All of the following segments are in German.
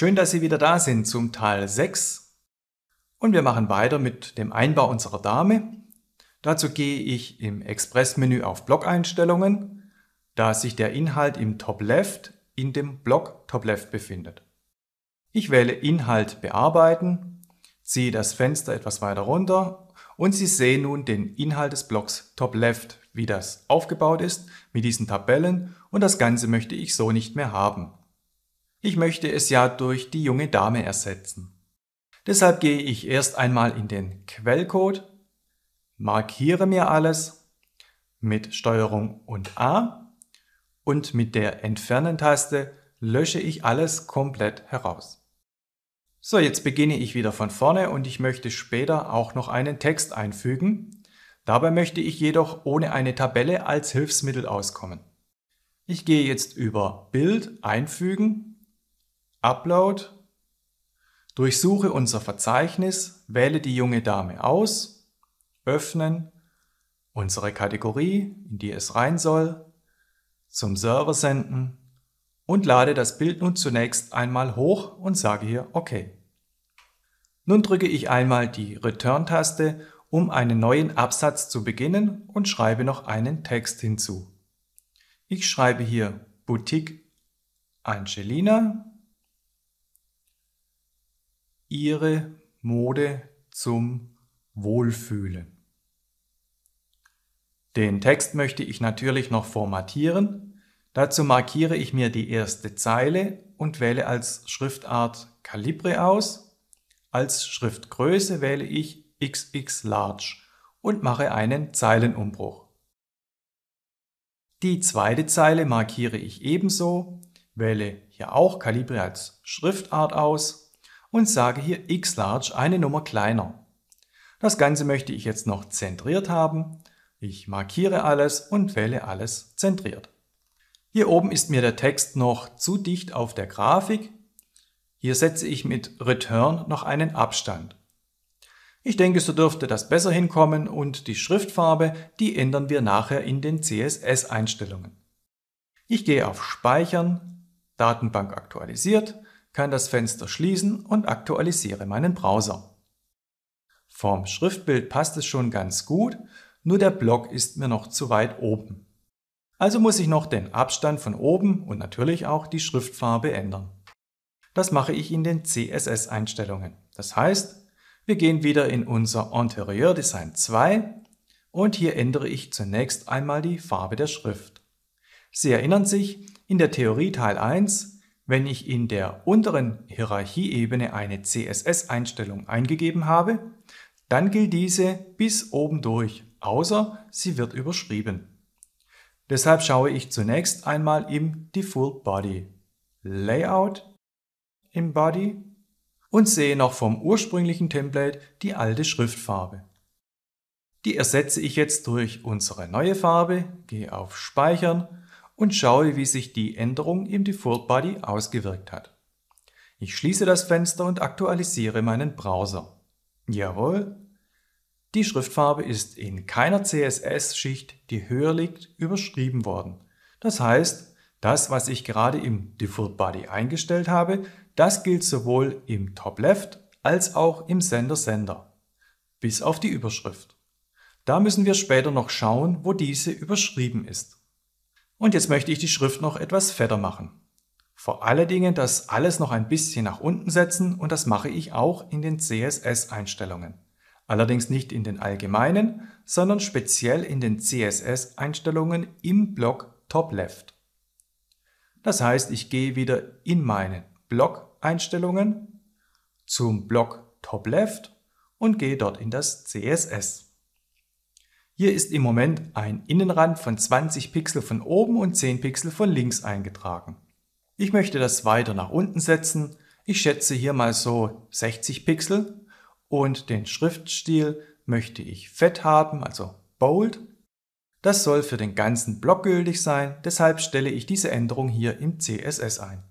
Schön, dass Sie wieder da sind zum Teil 6 und wir machen weiter mit dem Einbau unserer Dame. Dazu gehe ich im Expressmenü auf Blockeinstellungen, da sich der Inhalt im Top-Left in dem Block Top-Left befindet. Ich wähle Inhalt bearbeiten, ziehe das Fenster etwas weiter runter und Sie sehen nun den Inhalt des Blocks Top-Left, wie das aufgebaut ist mit diesen Tabellen und das Ganze möchte ich so nicht mehr haben. Ich möchte es ja durch die junge Dame ersetzen. Deshalb gehe ich erst einmal in den Quellcode, markiere mir alles mit Steuerung und A und mit der Entfernen-Taste lösche ich alles komplett heraus. So, jetzt beginne ich wieder von vorne und ich möchte später auch noch einen Text einfügen. Dabei möchte ich jedoch ohne eine Tabelle als Hilfsmittel auskommen. Ich gehe jetzt über Bild einfügen Upload, durchsuche unser Verzeichnis, wähle die junge Dame aus, öffnen, unsere Kategorie, in die es rein soll, zum Server senden und lade das Bild nun zunächst einmal hoch und sage hier OK. Nun drücke ich einmal die Return-Taste, um einen neuen Absatz zu beginnen und schreibe noch einen Text hinzu. Ich schreibe hier Boutique Angelina ihre Mode zum Wohlfühlen. Den Text möchte ich natürlich noch formatieren. Dazu markiere ich mir die erste Zeile und wähle als Schriftart Calibre aus. Als Schriftgröße wähle ich XX Large und mache einen Zeilenumbruch. Die zweite Zeile markiere ich ebenso, wähle hier auch Calibre als Schriftart aus und sage hier xlarge eine Nummer kleiner. Das Ganze möchte ich jetzt noch zentriert haben. Ich markiere alles und wähle alles zentriert. Hier oben ist mir der Text noch zu dicht auf der Grafik. Hier setze ich mit Return noch einen Abstand. Ich denke, so dürfte das besser hinkommen und die Schriftfarbe, die ändern wir nachher in den CSS-Einstellungen. Ich gehe auf Speichern, Datenbank aktualisiert kann das Fenster schließen und aktualisiere meinen Browser. Vom Schriftbild passt es schon ganz gut, nur der Block ist mir noch zu weit oben. Also muss ich noch den Abstand von oben und natürlich auch die Schriftfarbe ändern. Das mache ich in den CSS-Einstellungen. Das heißt, wir gehen wieder in unser Interieur Design 2 und hier ändere ich zunächst einmal die Farbe der Schrift. Sie erinnern sich, in der Theorie Teil 1 wenn ich in der unteren Hierarchieebene eine CSS-Einstellung eingegeben habe, dann gilt diese bis oben durch, außer sie wird überschrieben. Deshalb schaue ich zunächst einmal im Default Body, Layout, im Body und sehe noch vom ursprünglichen Template die alte Schriftfarbe. Die ersetze ich jetzt durch unsere neue Farbe, gehe auf Speichern und schaue, wie sich die Änderung im Default Body ausgewirkt hat. Ich schließe das Fenster und aktualisiere meinen Browser. Jawohl. Die Schriftfarbe ist in keiner CSS-Schicht, die höher liegt, überschrieben worden. Das heißt, das, was ich gerade im Default Body eingestellt habe, das gilt sowohl im Top Left als auch im Sender Sender. Bis auf die Überschrift. Da müssen wir später noch schauen, wo diese überschrieben ist. Und jetzt möchte ich die Schrift noch etwas fetter machen. Vor allen Dingen das alles noch ein bisschen nach unten setzen und das mache ich auch in den CSS-Einstellungen. Allerdings nicht in den allgemeinen, sondern speziell in den CSS-Einstellungen im Block Top Left. Das heißt, ich gehe wieder in meine Block-Einstellungen zum Block Top Left und gehe dort in das CSS. Hier ist im Moment ein Innenrand von 20 Pixel von oben und 10 Pixel von links eingetragen. Ich möchte das weiter nach unten setzen. Ich schätze hier mal so 60 Pixel und den Schriftstil möchte ich fett haben, also bold. Das soll für den ganzen Block gültig sein, deshalb stelle ich diese Änderung hier im CSS ein.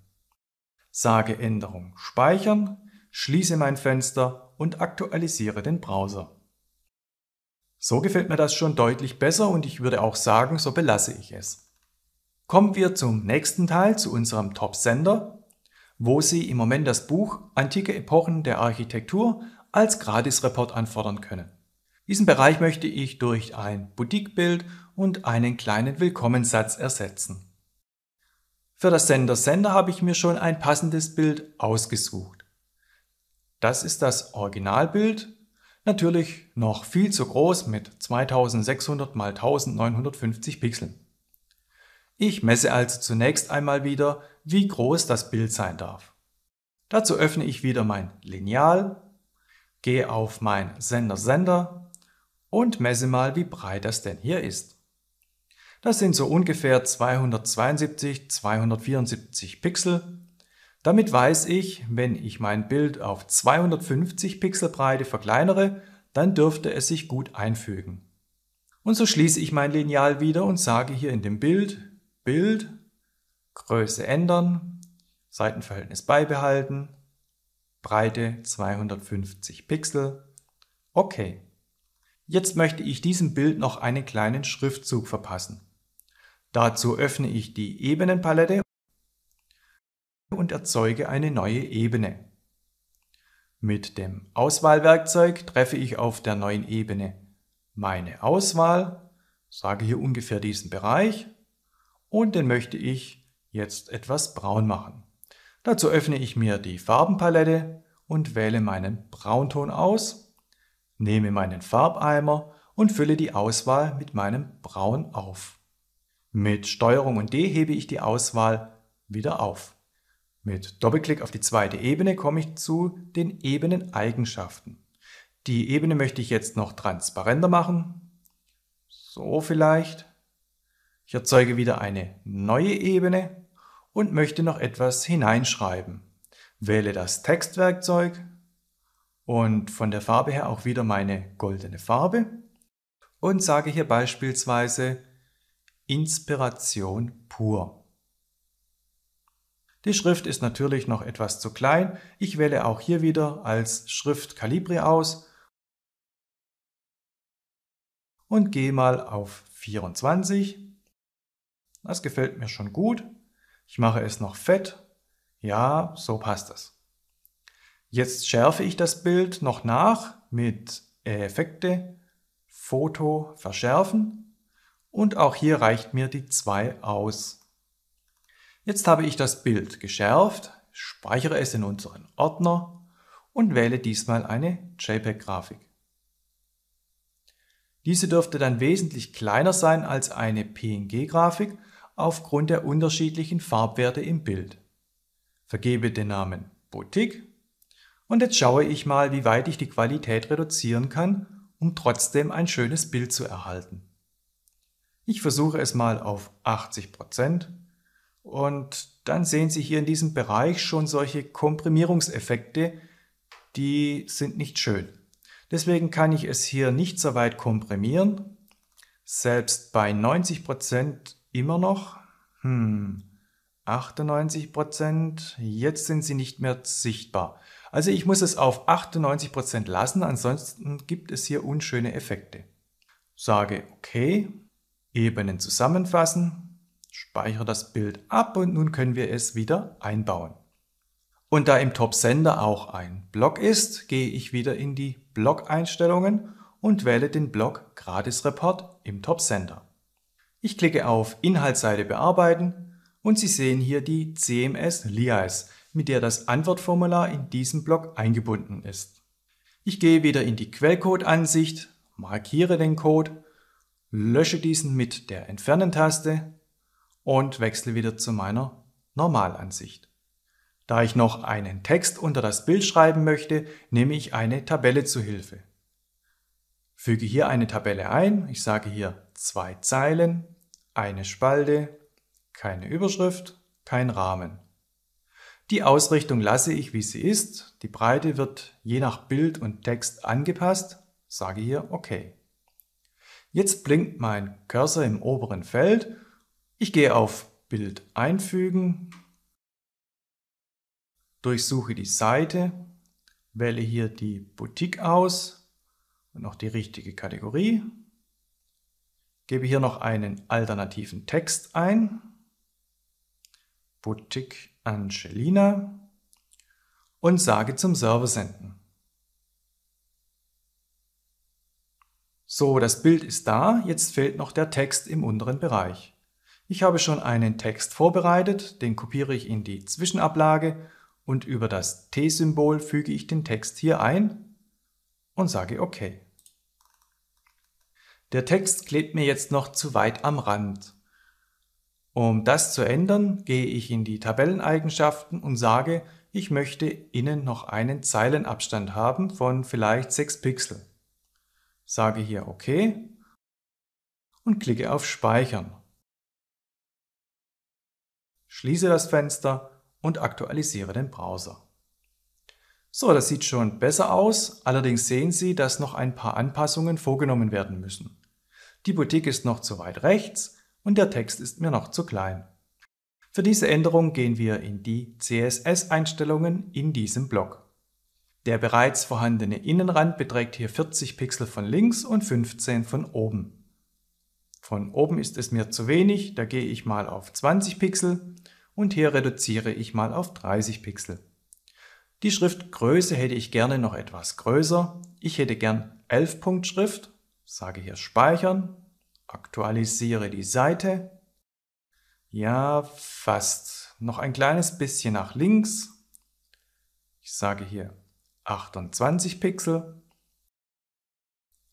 Sage Änderung speichern, schließe mein Fenster und aktualisiere den Browser. So gefällt mir das schon deutlich besser und ich würde auch sagen, so belasse ich es. Kommen wir zum nächsten Teil, zu unserem Top-Sender, wo Sie im Moment das Buch Antike Epochen der Architektur als Gratis-Report anfordern können. Diesen Bereich möchte ich durch ein Boutique-Bild und einen kleinen Willkommenssatz ersetzen. Für das Sender Sender habe ich mir schon ein passendes Bild ausgesucht. Das ist das Originalbild Natürlich noch viel zu groß mit 2600 x 1950 Pixeln. Ich messe also zunächst einmal wieder, wie groß das Bild sein darf. Dazu öffne ich wieder mein Lineal, gehe auf mein Sender-Sender und messe mal, wie breit das denn hier ist. Das sind so ungefähr 272, 274 Pixel damit weiß ich, wenn ich mein Bild auf 250 Pixel Breite verkleinere, dann dürfte es sich gut einfügen. Und so schließe ich mein Lineal wieder und sage hier in dem Bild, Bild, Größe ändern, Seitenverhältnis beibehalten, Breite 250 Pixel, Okay. Jetzt möchte ich diesem Bild noch einen kleinen Schriftzug verpassen. Dazu öffne ich die Ebenenpalette und erzeuge eine neue Ebene. Mit dem Auswahlwerkzeug treffe ich auf der neuen Ebene meine Auswahl, sage hier ungefähr diesen Bereich und den möchte ich jetzt etwas braun machen. Dazu öffne ich mir die Farbenpalette und wähle meinen Braunton aus, nehme meinen Farbeimer und fülle die Auswahl mit meinem Braun auf. Mit STRG und D hebe ich die Auswahl wieder auf. Mit Doppelklick auf die zweite Ebene komme ich zu den Ebeneneigenschaften. Die Ebene möchte ich jetzt noch transparenter machen. So vielleicht. Ich erzeuge wieder eine neue Ebene und möchte noch etwas hineinschreiben. Wähle das Textwerkzeug und von der Farbe her auch wieder meine goldene Farbe und sage hier beispielsweise Inspiration pur. Die Schrift ist natürlich noch etwas zu klein. Ich wähle auch hier wieder als Schrift Calibre aus und gehe mal auf 24. Das gefällt mir schon gut. Ich mache es noch fett. Ja, so passt es. Jetzt schärfe ich das Bild noch nach mit Effekte, Foto verschärfen und auch hier reicht mir die 2 aus. Jetzt habe ich das Bild geschärft, speichere es in unseren Ordner und wähle diesmal eine JPEG-Grafik. Diese dürfte dann wesentlich kleiner sein als eine PNG-Grafik aufgrund der unterschiedlichen Farbwerte im Bild. Vergebe den Namen Boutique und jetzt schaue ich mal, wie weit ich die Qualität reduzieren kann, um trotzdem ein schönes Bild zu erhalten. Ich versuche es mal auf 80 Prozent und dann sehen Sie hier in diesem Bereich schon solche Komprimierungseffekte, die sind nicht schön. Deswegen kann ich es hier nicht so weit komprimieren. Selbst bei 90% immer noch. Hm, 98%, jetzt sind sie nicht mehr sichtbar. Also ich muss es auf 98% lassen, ansonsten gibt es hier unschöne Effekte. Sage OK, Ebenen zusammenfassen, speichere das Bild ab und nun können wir es wieder einbauen. Und da im Top-Sender auch ein Block ist, gehe ich wieder in die Block-Einstellungen und wähle den Block Gratis Report im Top-Sender. Ich klicke auf Inhaltsseite bearbeiten und Sie sehen hier die CMS LIAS, mit der das Antwortformular in diesem Block eingebunden ist. Ich gehe wieder in die Quellcode-Ansicht, markiere den Code, lösche diesen mit der Entfernen-Taste und wechsle wieder zu meiner Normalansicht. Da ich noch einen Text unter das Bild schreiben möchte, nehme ich eine Tabelle zu Hilfe. Füge hier eine Tabelle ein. Ich sage hier zwei Zeilen, eine Spalte, keine Überschrift, kein Rahmen. Die Ausrichtung lasse ich, wie sie ist. Die Breite wird je nach Bild und Text angepasst. Sage hier OK. Jetzt blinkt mein Cursor im oberen Feld ich gehe auf Bild einfügen, durchsuche die Seite, wähle hier die Boutique aus und noch die richtige Kategorie, gebe hier noch einen alternativen Text ein, Boutique Angelina und sage zum Server senden. So, das Bild ist da, jetzt fehlt noch der Text im unteren Bereich. Ich habe schon einen Text vorbereitet, den kopiere ich in die Zwischenablage und über das T-Symbol füge ich den Text hier ein und sage OK. Der Text klebt mir jetzt noch zu weit am Rand. Um das zu ändern, gehe ich in die Tabelleneigenschaften und sage, ich möchte innen noch einen Zeilenabstand haben von vielleicht 6 Pixel. Sage hier OK und klicke auf Speichern. Schließe das Fenster und aktualisiere den Browser. So, das sieht schon besser aus, allerdings sehen Sie, dass noch ein paar Anpassungen vorgenommen werden müssen. Die Boutique ist noch zu weit rechts und der Text ist mir noch zu klein. Für diese Änderung gehen wir in die CSS-Einstellungen in diesem Block. Der bereits vorhandene Innenrand beträgt hier 40 Pixel von links und 15 von oben. Von oben ist es mir zu wenig, da gehe ich mal auf 20 Pixel und hier reduziere ich mal auf 30 Pixel. Die Schriftgröße hätte ich gerne noch etwas größer. Ich hätte gern 11 Punkt Schrift, sage hier Speichern, aktualisiere die Seite. Ja, fast. Noch ein kleines bisschen nach links. Ich sage hier 28 Pixel.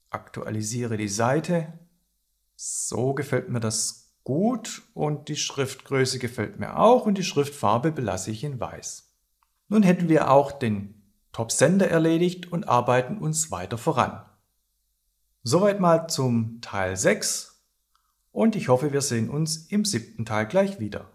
Aktualisiere die Seite. So gefällt mir das gut und die Schriftgröße gefällt mir auch und die Schriftfarbe belasse ich in weiß. Nun hätten wir auch den Top-Sender erledigt und arbeiten uns weiter voran. Soweit mal zum Teil 6 und ich hoffe, wir sehen uns im siebten Teil gleich wieder.